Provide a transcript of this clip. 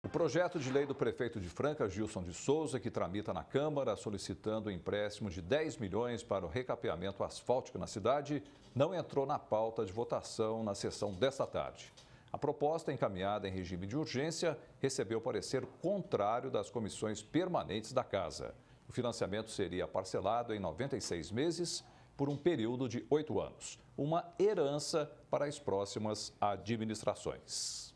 O projeto de lei do prefeito de Franca, Gilson de Souza, que tramita na Câmara solicitando o empréstimo de 10 milhões para o recapeamento asfáltico na cidade, não entrou na pauta de votação na sessão desta tarde. A proposta, encaminhada em regime de urgência, recebeu parecer contrário das comissões permanentes da Casa. O financiamento seria parcelado em 96 meses por um período de oito anos. Uma herança para as próximas administrações.